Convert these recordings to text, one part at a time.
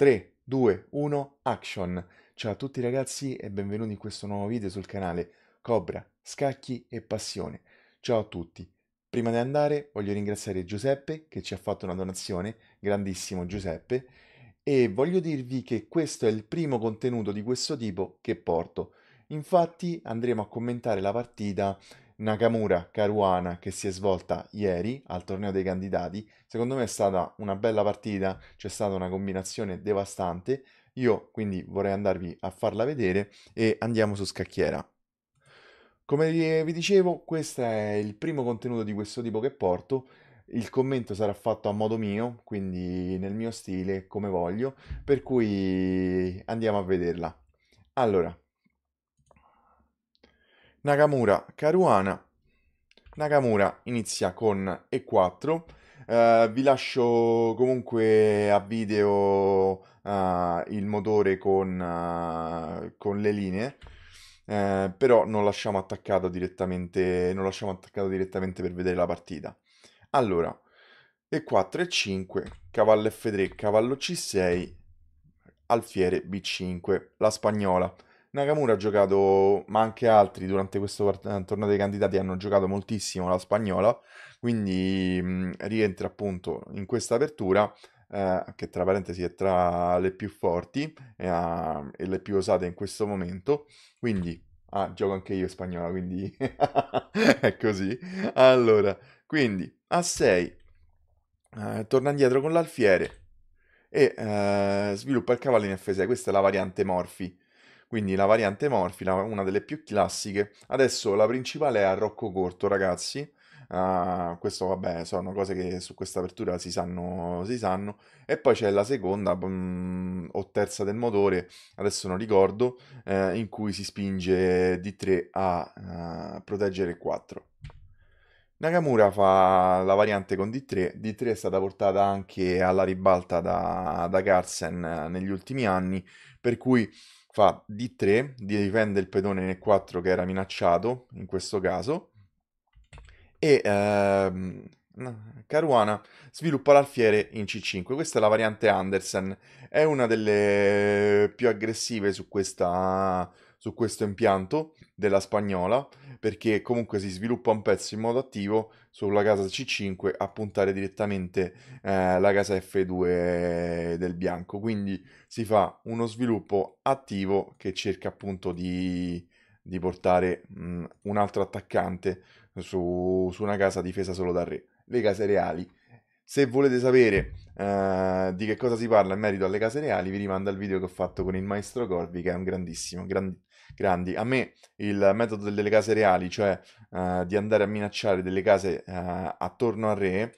3, 2, 1, action! Ciao a tutti ragazzi e benvenuti in questo nuovo video sul canale Cobra, Scacchi e Passione. Ciao a tutti! Prima di andare voglio ringraziare Giuseppe che ci ha fatto una donazione, grandissimo Giuseppe, e voglio dirvi che questo è il primo contenuto di questo tipo che porto. Infatti andremo a commentare la partita Nakamura Caruana che si è svolta ieri al torneo dei candidati, secondo me è stata una bella partita, c'è stata una combinazione devastante, io quindi vorrei andarvi a farla vedere e andiamo su scacchiera. Come vi dicevo, questo è il primo contenuto di questo tipo che porto. Il commento sarà fatto a modo mio, quindi nel mio stile, come voglio, per cui andiamo a vederla. Allora, Nakamura Caruana. Nakamura inizia con E4. Uh, eh, vi lascio comunque a video uh, il motore con, uh, con le linee. però non lasciamo attaccato direttamente non lasciamo attaccato direttamente per vedere la partita allora e4 e 5 cavallo f3 cavallo c6 alfiere b5 la spagnola Nakamura ha giocato, ma anche altri durante questo eh, torneo dei candidati hanno giocato moltissimo la spagnola, quindi mh, mm, rientra appunto in questa apertura. Eh, che tra parentesi è tra le più forti e, ha, e le più osate in questo momento quindi ah, gioco anche io spagnola quindi è così allora quindi a 6 eh, torna indietro con l'alfiere e eh, sviluppa il cavallo in F6 questa è la variante Morphy quindi la variante Morphy, una delle più classiche. Adesso la principale è a Rocco Corto, ragazzi. Uh, questo vabbè sono cose che su questa apertura si sanno, si sanno. e poi c'è la seconda mh, boh, mm, o terza del motore adesso non ricordo eh, in cui si spinge D3 a uh, proteggere 4 Nakamura fa la variante con D3, D3 è stata portata anche alla ribalta da, da Carlsen eh, negli ultimi anni, per cui fa d3, difende il pedone n 4 che era minacciato, in questo caso, e ehm, Caruana sviluppa l'alfiere in c5. Questa è la variante Andersen, è una delle più aggressive su, questa, su questo impianto, della spagnola, perché comunque si sviluppa un pezzo in modo attivo sulla casa C5 a puntare direttamente eh, la casa F2 del bianco. Quindi si fa uno sviluppo attivo che cerca appunto di, di portare mh, mm, un altro attaccante su, su, una casa difesa solo dal re. Le case reali. Se volete sapere eh, di che cosa si parla in merito alle case reali, vi rimando al video che ho fatto con il maestro Corvi, che è un grandissimo, grandissimo grandi. A me il metodo delle case reali, cioè uh, di andare a minacciare delle case uh, attorno al re,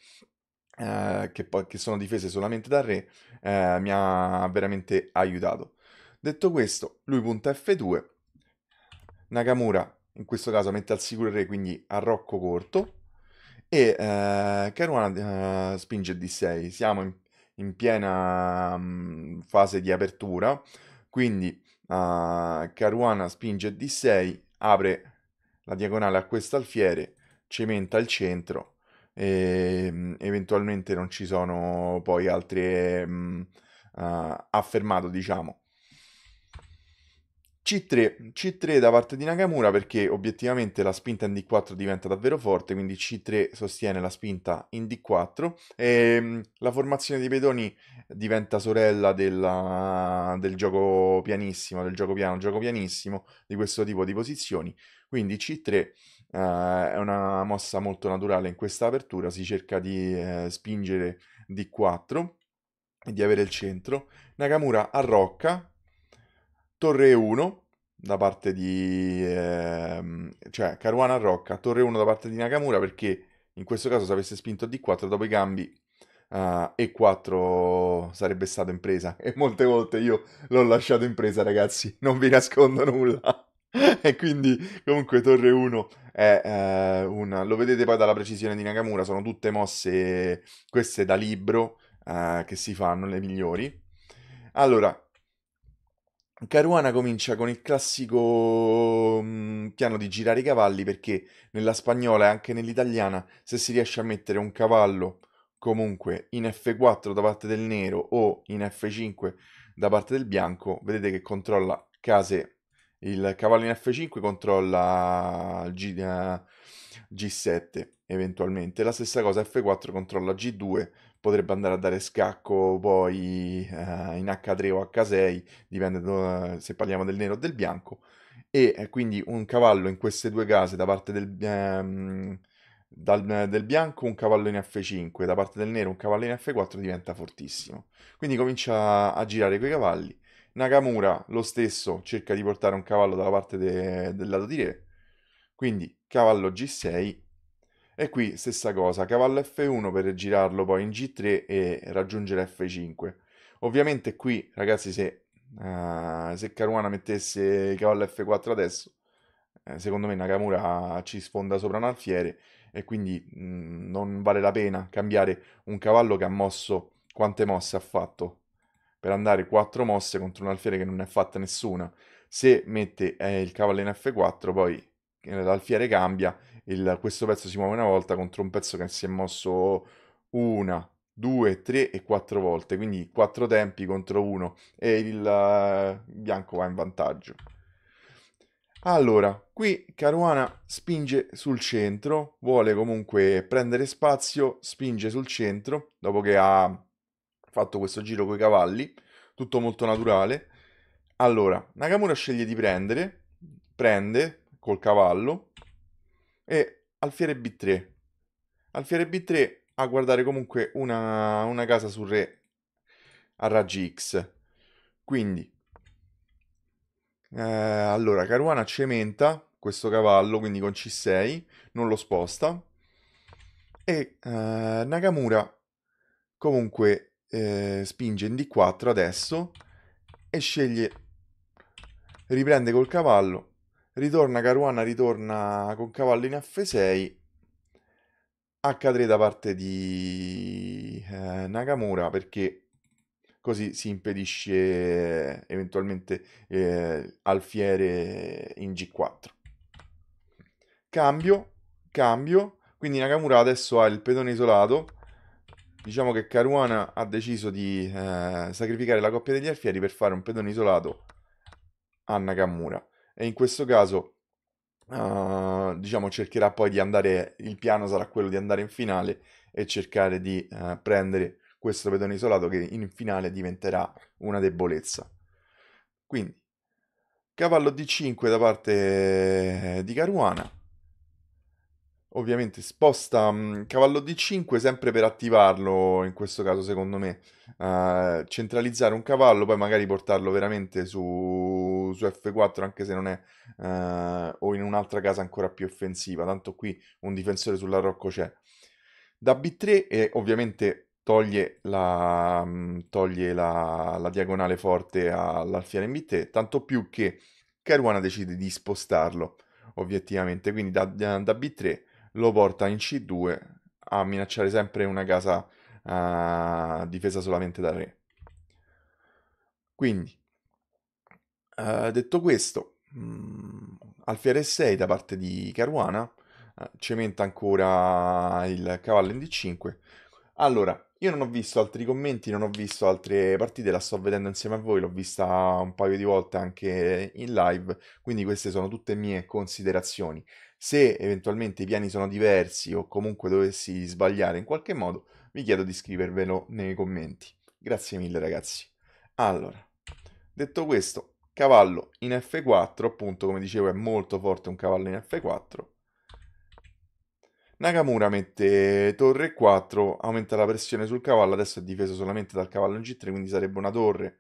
uh, che, poi, che sono difese solamente dal re, mi ha veramente aiutato. Detto questo, lui punta F2, Nakamura in questo caso mette al sicuro il re, quindi a rocco corto, e eh, Caruana spinge D6. Siamo in, in piena mh, mm, fase di apertura, quindi Uh, Caruana spinge D6, apre la diagonale a questo alfiere, cementa il centro e ehm, eventualmente non ci sono poi altre mh, mm, ah, uh, affermato, diciamo. C3, C3 da parte di Nakamura perché obiettivamente la spinta in D4 diventa davvero forte, quindi C3 sostiene la spinta in D4 e ehm, la formazione dei pedoni diventa sorella della, del gioco pianissimo, del gioco piano, gioco pianissimo di questo tipo di posizioni, quindi C3 eh, è una mossa molto naturale in questa apertura, si cerca di eh, spingere D4 e di avere il centro, Nakamura arrocca, torre 1 da parte di... Ehm, cioè Caruana Rocca, torre 1 da parte di Nakamura perché in questo caso se avesse spinto D4 dopo i cambi Uh, e 4 sarebbe stato in presa e molte volte io l'ho lasciato in presa ragazzi non vi nascondo nulla e quindi comunque torre 1 è uh, una lo vedete poi dalla precisione di Nakamura sono tutte mosse queste da libro uh, che si fanno le migliori allora Caruana comincia con il classico mh, mm, piano di girare i cavalli perché nella spagnola e anche nell'italiana se si riesce a mettere un cavallo comunque in F4 da parte del nero o in F5 da parte del bianco, vedete che controlla case il cavallo in F5 controlla G, uh, eh, G7 eventualmente, la stessa cosa F4 controlla G2 potrebbe andare a dare scacco poi eh, in H3 o H6, dipende do, se parliamo del nero o del bianco, e eh, quindi un cavallo in queste due case da parte del, ehm, dal, del, bianco, un cavallo in F5, da parte del nero un cavallo in F4 diventa fortissimo. Quindi comincia a girare quei cavalli. Nakamura lo stesso cerca di portare un cavallo dalla parte de, del lato di re, quindi cavallo G6 e qui stessa cosa, cavallo F1 per girarlo poi in G3 e raggiungere F5. Ovviamente qui, ragazzi, se, uh, se Caruana mettesse cavallo F4 adesso, eh, secondo me Nakamura ci sfonda sopra un alfiere e quindi mh, mm, non vale la pena cambiare un cavallo che ha mosso quante mosse ha fatto per andare 4 mosse contro un alfiere che non ne ha fatta nessuna. Se mette eh, il cavallo in F4, poi eh, l'alfiere cambia il, questo pezzo si muove una volta contro un pezzo che si è mosso una, due, tre e quattro volte, quindi quattro tempi contro uno e il eh, bianco va in vantaggio. Allora, qui Caruana spinge sul centro, vuole comunque prendere spazio, spinge sul centro, dopo che ha fatto questo giro coi cavalli, tutto molto naturale. Allora, Nakamura sceglie di prendere, prende col cavallo, e alfiere B3. Alfiere B3 a guardare comunque una, una casa sul re a raggi X. Quindi, eh, allora, Caruana cementa questo cavallo, quindi con C6, non lo sposta. E eh, Nakamura comunque eh, spinge in D4 adesso e sceglie, riprende col cavallo Ritorna Caruana, ritorna con cavallo in F6. H3 da parte di eh, Nakamura perché così si impedisce eh, eventualmente eh, alfiere in G4. Cambio, cambio, quindi Nakamura adesso ha il pedone isolato. Diciamo che Caruana ha deciso di eh, sacrificare la coppia degli alfieri per fare un pedone isolato a Nakamura e in questo caso uh, diciamo cercherà poi di andare, il piano sarà quello di andare in finale e cercare di uh, prendere questo pedone isolato che in finale diventerà una debolezza. Quindi cavallo d5 da parte di Caruana Ovviamente sposta mm, cavallo D5 sempre per attivarlo, in questo caso secondo me, uh, centralizzare un cavallo, poi magari portarlo veramente su, su F4 anche se non è uh, o in un'altra casa ancora più offensiva, tanto qui un difensore sulla sull'arrocco c'è. Da B3 e ovviamente toglie la, mm, toglie la, la diagonale forte all'alfiere in B3, tanto più che Caruana decide di spostarlo obiettivamente, quindi da, da B3 lo porta in C2 a minacciare sempre una casa uh, difesa solamente da re. Quindi, uh, detto questo, mh, mm, alfiere 6 da parte di Caruana uh, cementa ancora il cavallo in D5. Allora, io non ho visto altri commenti, non ho visto altre partite, la sto vedendo insieme a voi, l'ho vista un paio di volte anche in live, quindi queste sono tutte mie considerazioni. Se eventualmente i piani sono diversi o comunque dovessi sbagliare in qualche modo, vi chiedo di scrivervelo nei commenti. Grazie mille ragazzi. Allora, detto questo, cavallo in F4, appunto come dicevo è molto forte un cavallo in F4. Nakamura mette torre 4, aumenta la pressione sul cavallo, adesso è difeso solamente dal cavallo in G3, quindi sarebbe una torre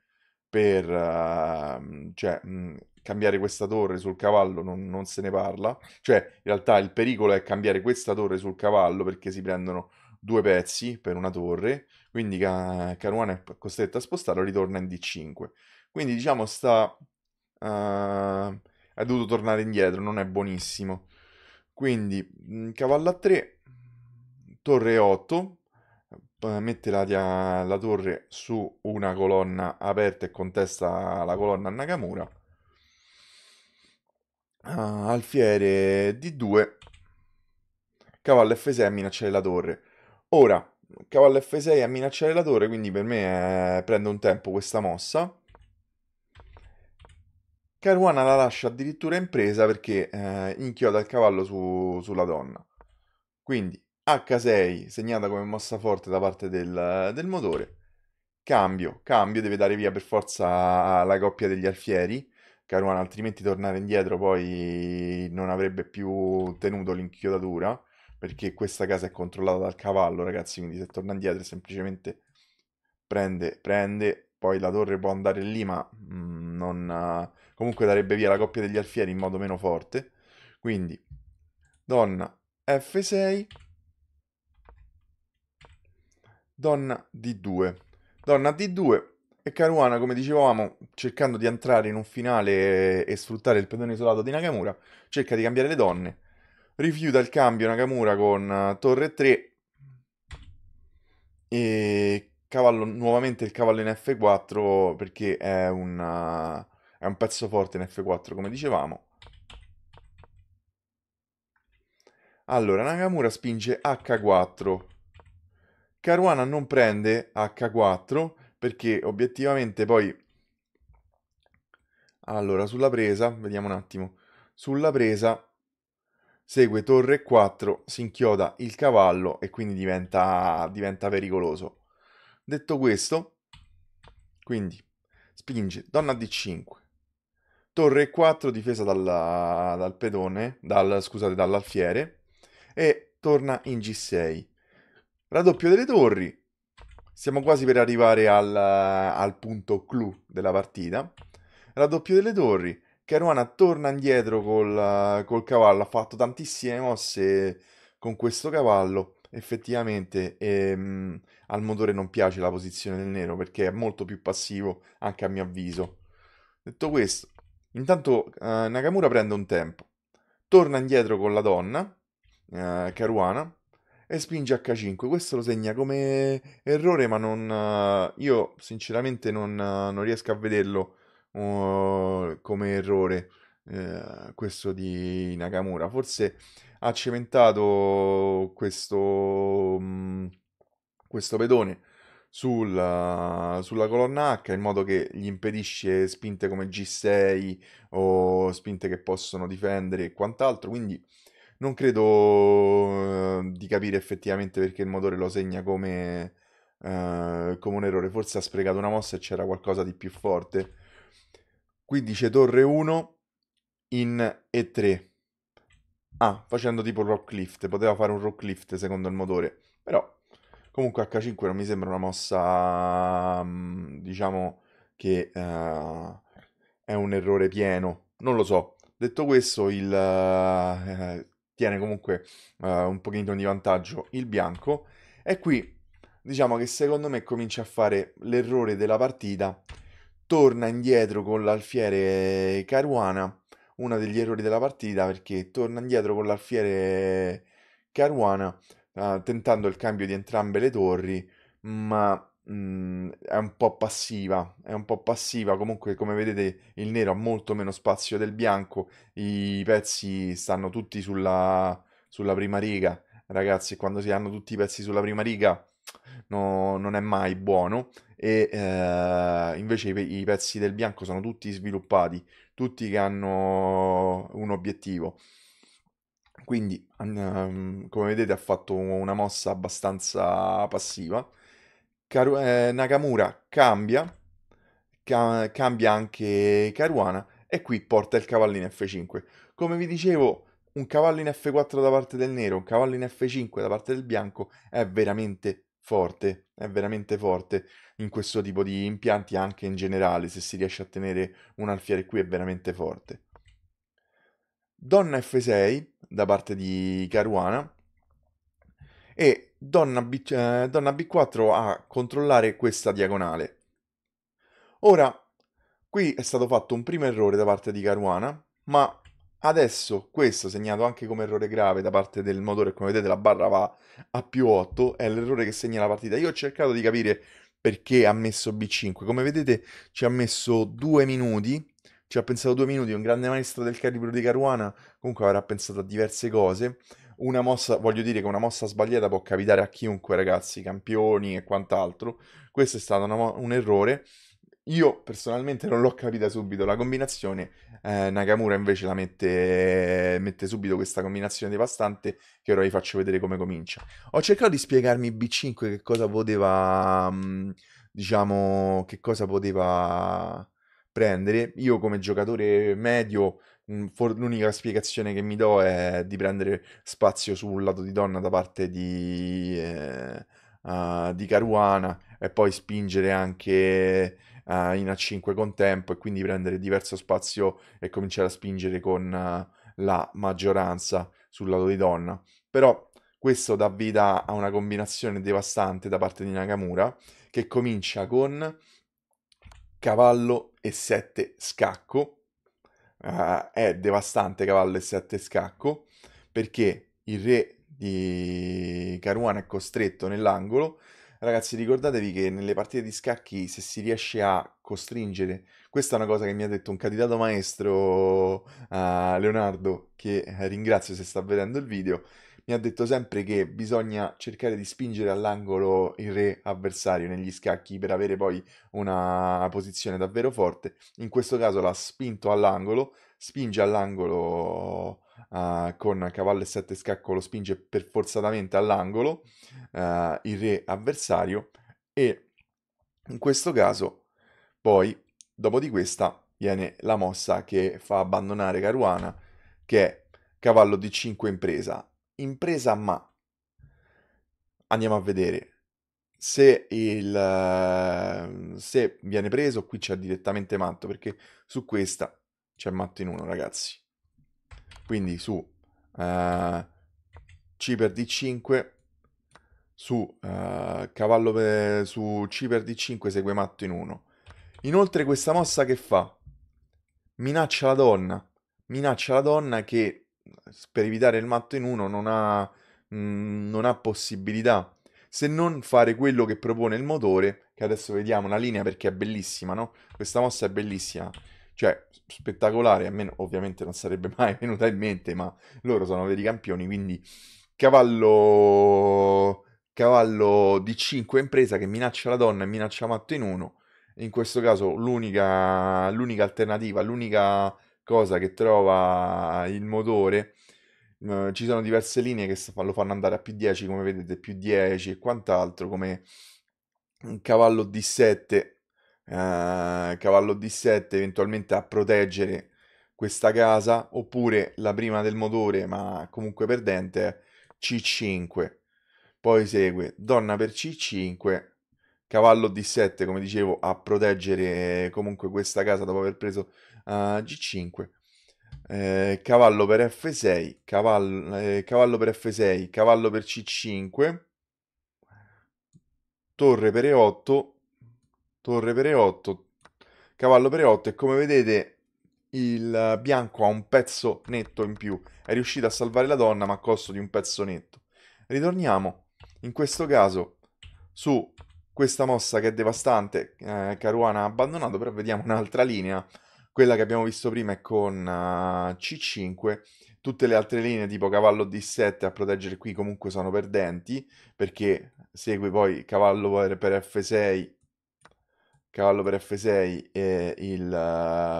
per, uh, cioè, mh, cambiare questa torre sul cavallo non, non, se ne parla. Cioè, in realtà il pericolo è cambiare questa torre sul cavallo perché si prendono due pezzi per una torre, quindi Ca- Caruana è costretta a spostarlo, ritorna in D5. Quindi diciamo sta... Uh, è dovuto tornare indietro, non è buonissimo. Quindi mm, cavallo a 3, torre 8, mette la, la torre su una colonna aperta e contesta la colonna a Nakamura Ah, alfiere D2, cavallo F6 a minacciare la torre. Ora, cavallo F6 a minacciare la torre, quindi per me è... Eh, prende un tempo questa mossa. Caruana la lascia addirittura in presa perché eh, inchioda il cavallo su... sulla donna. Quindi H6 segnata come mossa forte da parte del, del motore. Cambio, cambio, deve dare via per forza la coppia degli alfieri Caruana, altrimenti tornare indietro poi non avrebbe più tenuto l'inchiodatura, perché questa casa è controllata dal cavallo, ragazzi, quindi se torna indietro semplicemente prende, prende, poi la torre può andare lì, ma mm, non, comunque darebbe via la coppia degli alfieri in modo meno forte. Quindi, donna F6, donna D2. Donna D2 e Caruana, come dicevamo, cercando di entrare in un finale e sfruttare il pedone isolato di Nakamura, cerca di cambiare le donne. Rifiuta il cambio Nakamura con eh, torre 3 e cavallo, nuovamente il cavallo in F4 perché è, una, eh, è un pezzo forte in F4 come dicevamo. Allora, Nakamura spinge H4. Caruana non prende H4 perché obiettivamente poi... Allora, sulla presa, vediamo un attimo. Sulla presa segue torre 4, si inchioda il cavallo e quindi diventa, diventa pericoloso. Detto questo, quindi spinge donna d5, torre 4 difesa dalla, dal pedone, dal, scusate, dall'alfiere e torna in g6. Raddoppio delle torri, siamo quasi per arrivare al, al punto clou della partita. Raddoppio delle torri. Caruana torna indietro col, col cavallo. Ha fatto tantissime mosse con questo cavallo. Effettivamente ehm, al motore non piace la posizione del nero perché è molto più passivo, anche a mio avviso. Detto questo, intanto eh, Nakamura prende un tempo. Torna indietro con la donna, eh, Caruana, e spinge H5. Questo lo segna come errore, ma non, eh, io sinceramente non, eh, non riesco a vederlo uh, come errore uh, questo di Nakamura. Forse ha cementato questo, um, questo pedone sulla, sulla, colonna H in modo che gli impedisce spinte come G6 o spinte che possono difendere e quant'altro. Quindi non credo ehm, di capire effettivamente perché il motore lo segna come, uh, come un errore. Forse ha sprecato una mossa e c'era qualcosa di più forte. Qui dice torre 1 in E3. Ah, facendo tipo rock lift. Poteva fare un rock lift secondo il motore. Però comunque H5 non mi sembra una mossa, mm, diciamo, che uh, è un errore pieno. Non lo so. Detto questo, il, eh, tiene comunque uh, un pochino di vantaggio il bianco. E qui diciamo che secondo me comincia a fare l'errore della partita, torna indietro con l'alfiere Caruana, uno degli errori della partita perché torna indietro con l'alfiere Caruana uh, tentando il cambio di entrambe le torri, ma mh, è un po' passiva, è un po' passiva, comunque come vedete il nero ha molto meno spazio del bianco, i pezzi stanno tutti sulla, sulla prima riga, ragazzi, quando si hanno tutti i pezzi sulla prima riga no, non è mai buono e eh, invece i, i pezzi del bianco sono tutti sviluppati, tutti che hanno un obiettivo. Quindi, um, come vedete, ha fatto una mossa abbastanza passiva. Karu- eh, Nakamura cambia, ca- cambia anche Caruana e qui porta il cavallo in F5. Come vi dicevo, un cavallo in F4 da parte del nero, un cavallo in F5 da parte del bianco è veramente forte, è veramente forte in questo tipo di impianti anche in generale, se si riesce a tenere un alfiere qui è veramente forte. Donna F6 da parte di Caruana e donna, B, eh, donna B4 a controllare questa diagonale. Ora, qui è stato fatto un primo errore da parte di Caruana, ma adesso questo, segnato anche come errore grave da parte del motore, come vedete la barra va a più 8, è l'errore che segna la partita. Io ho cercato di capire perché ha messo B5. Come vedete ci ha messo due minuti, ci ha pensato due minuti, un grande maestro del calibro di Caruana comunque avrà pensato a diverse cose, una mossa, voglio dire che una mossa sbagliata può capitare a chiunque, ragazzi, campioni e quant'altro. Questo è stato mo- un errore. Io personalmente non l'ho capita subito la combinazione, eh, Nakamura invece la mette, mette, subito questa combinazione devastante che ora vi faccio vedere come comincia. Ho cercato di spiegarmi B5 che cosa poteva, mm, diciamo, che cosa poteva prendere. Io come giocatore medio For- l'unica spiegazione che mi do è di prendere spazio sul lato di donna da parte di, eh, uh, di Caruana e poi spingere anche uh, in A5 con tempo e quindi prendere diverso spazio e cominciare a spingere con uh, la maggioranza sul lato di donna. Però questo dà vita a una combinazione devastante da parte di Nakamura che comincia con cavallo e 7 scacco uh, è devastante cavallo e 7 scacco perché il re di Caruana è costretto nell'angolo. Ragazzi, ricordatevi che nelle partite di scacchi, se si riesce a costringere, questa è una cosa che mi ha detto un candidato maestro uh, Leonardo, che ringrazio se sta vedendo il video, mi ha detto sempre che bisogna cercare di spingere all'angolo il re avversario negli scacchi per avere poi una posizione davvero forte. In questo caso l'ha spinto all'angolo, spinge all'angolo uh, con cavallo e sette scacco, lo spinge per forzatamente all'angolo uh, il re avversario e in questo caso poi dopo di questa viene la mossa che fa abbandonare Caruana che è cavallo di 5 in presa impresa ma. Andiamo a vedere. Se, il, ehm, se viene preso, qui c'è direttamente matto, perché su questa c'è matto in uno, ragazzi. Quindi su uh, eh, C per D5, su uh, cavallo per, su C per D5 segue matto in uno. Inoltre questa mossa che fa? Minaccia la donna. Minaccia la donna che per evitare il matto in uno non ha, mh, mm, non ha possibilità se non fare quello che propone il motore, che adesso vediamo la linea perché è bellissima, no? Questa mossa è bellissima, cioè spettacolare, a me ovviamente non sarebbe mai venuta in mente, ma loro sono veri campioni, quindi cavallo cavallo di 5 impresa che minaccia la donna e minaccia Matto in uno. In questo caso l'unica, l'unica alternativa, l'unica cosa che trova il motore. Uh, ci sono diverse linee che lo fanno andare a più 10, come vedete, più 10 e quant'altro, come un cavallo D7, uh, eh, cavallo D7 eventualmente a proteggere questa casa, oppure la prima del motore, ma comunque perdente, C5. Poi segue donna per C5 cavallo D7, come dicevo, a proteggere eh, comunque questa casa dopo aver preso uh, ah, G5. Eh, cavallo per F6, cavallo, eh, cavallo per F6, cavallo per C5, torre per E8, torre per E8, cavallo per E8 e come vedete il bianco ha un pezzo netto in più. È riuscito a salvare la donna ma a costo di un pezzo netto. Ritorniamo in questo caso su questa mossa che è devastante, eh, Caruana ha abbandonato, però vediamo un'altra linea, quella che abbiamo visto prima è con uh, eh, C5, tutte le altre linee tipo cavallo D7 a proteggere qui comunque sono perdenti, perché segue poi cavallo per, per F6, cavallo per F6 e il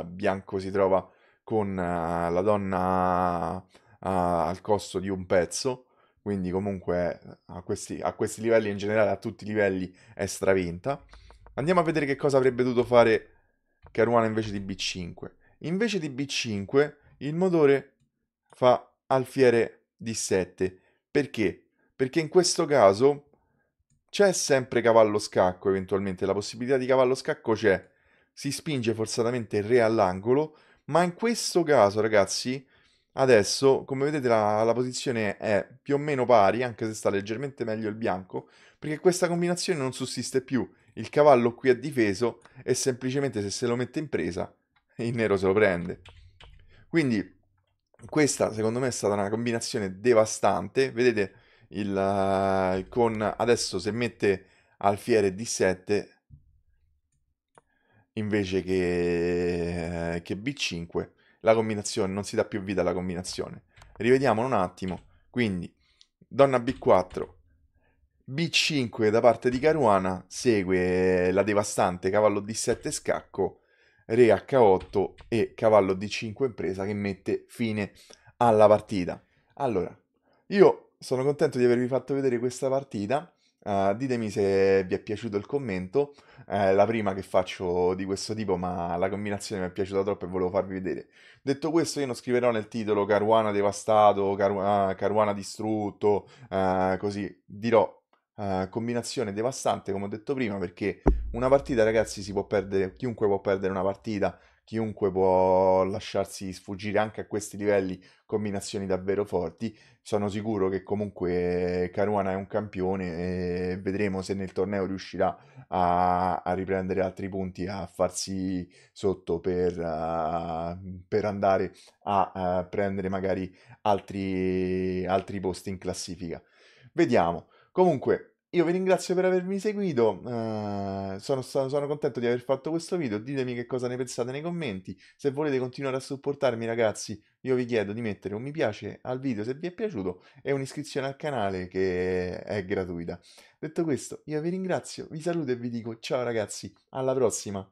uh, bianco si trova con uh, la donna al costo di un pezzo, quindi comunque eh, a questi, a questi livelli in generale, a tutti i livelli, è stravinta. Andiamo a vedere che cosa avrebbe dovuto fare Caruana invece di B5. Invece di B5 il motore fa alfiere D7. Perché? Perché in questo caso c'è sempre cavallo scacco, eventualmente la possibilità di cavallo scacco c'è. Si spinge forzatamente il re all'angolo, ma in questo caso, ragazzi, Adesso, come vedete, la, la, posizione è più o meno pari, anche se sta leggermente meglio il bianco, perché questa combinazione non sussiste più. Il cavallo qui è difeso e semplicemente se se lo mette in presa, il nero se lo prende. Quindi, questa secondo me è stata una combinazione devastante. Vedete, il, uh, con adesso se mette alfiere D7 invece che, eh, che B5 la combinazione, non si dà più vita alla combinazione. Rivediamolo un attimo. Quindi, donna B4, B5 da parte di Caruana, segue la devastante cavallo D7 scacco, re H8 e cavallo D5 impresa che mette fine alla partita. Allora, io sono contento di avervi fatto vedere questa partita. Uh, ditemi se vi è piaciuto il commento, è eh, la prima che faccio di questo tipo, ma la combinazione mi è piaciuta troppo e volevo farvi vedere. Detto questo, io non scriverò nel titolo Caruana devastato, Caruana, ah, Caruana distrutto, uh, così dirò Uh, combinazione devastante, come ho detto prima, perché una partita, ragazzi, si può perdere, chiunque può perdere una partita, chiunque può lasciarsi sfuggire anche a questi livelli combinazioni davvero forti. Sono sicuro che comunque Caruana è un campione e vedremo se nel torneo riuscirà a, a riprendere altri punti, a farsi sotto per, uh, per andare a uh, prendere magari altri, altri posti in classifica. Vediamo. Comunque, io vi ringrazio per avermi seguito, uh, sono, sono, sono, contento di aver fatto questo video, ditemi che cosa ne pensate nei commenti, se volete continuare a supportarmi ragazzi io vi chiedo di mettere un mi piace al video se vi è piaciuto e un'iscrizione al canale che è gratuita. Detto questo io vi ringrazio, vi saluto e vi dico ciao ragazzi, alla prossima!